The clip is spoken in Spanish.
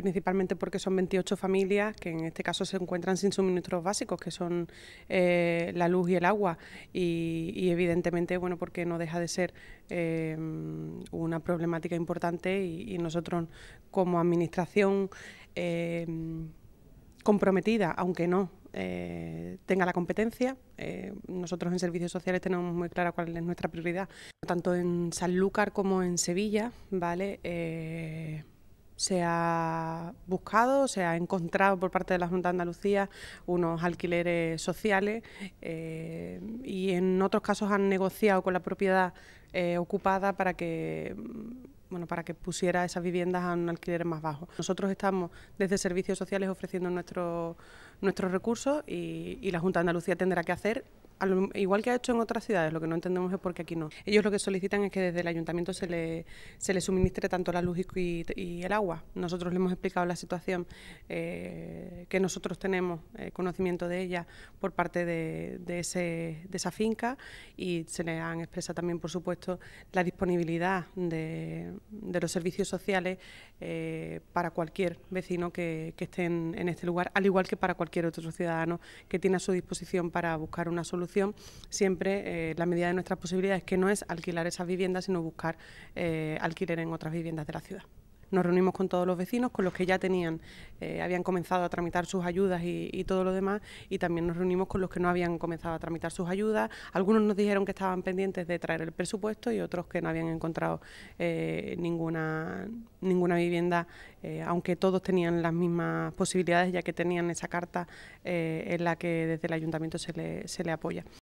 principalmente porque son 28 familias que en este caso se encuentran sin suministros básicos, que son eh, la luz y el agua, y, evidentemente, bueno, porque no deja de ser eh, una problemática importante y, nosotros como administración eh, comprometida, aunque no tenga la competencia. nosotros en servicios sociales tenemos muy clara cuál es nuestra prioridad, tanto en Sanlúcar como en Sevilla, ¿vale? se ha buscado, se ha encontrado por parte de la Junta de Andalucía unos alquileres sociales eh, y en otros casos han negociado con la propiedad eh, ocupada para que mm, bueno, para que pusiera esas viviendas a un alquiler más bajo. Nosotros estamos desde Servicios Sociales ofreciendo nuestros recursos y la Junta de Andalucía tendrá que hacer igual que ha hecho en otras ciudades, lo que no entendemos es por qué aquí no. Ellos lo que solicitan es que desde el ayuntamiento se le, se le suministre tanto la luz y, el agua. Nosotros le hemos explicado la situación eh, que nosotros tenemos eh, conocimiento de ella por parte de, de, ese, esa finca y se le han expresado también, por supuesto, la disponibilidad de, los servicios sociales eh, para cualquier vecino que, esté en este lugar, al igual que para cualquier otro ciudadano que tiene a su disposición para buscar una solución siempre, eh, la medida de nuestras posibilidades, que no es alquilar esas viviendas, sino buscar eh, alquiler en otras viviendas de la ciudad nos reunimos con todos los vecinos, con los que ya tenían, eh, habían comenzado a tramitar sus ayudas y, todo lo demás, y también nos reunimos con los que no habían comenzado a tramitar sus ayudas. Algunos nos dijeron que estaban pendientes de traer el presupuesto y otros que no habían encontrado eh, ninguna, ninguna vivienda, eh, aunque todos tenían las mismas posibilidades, ya que tenían esa carta en la que desde el ayuntamiento se le, se le apoya.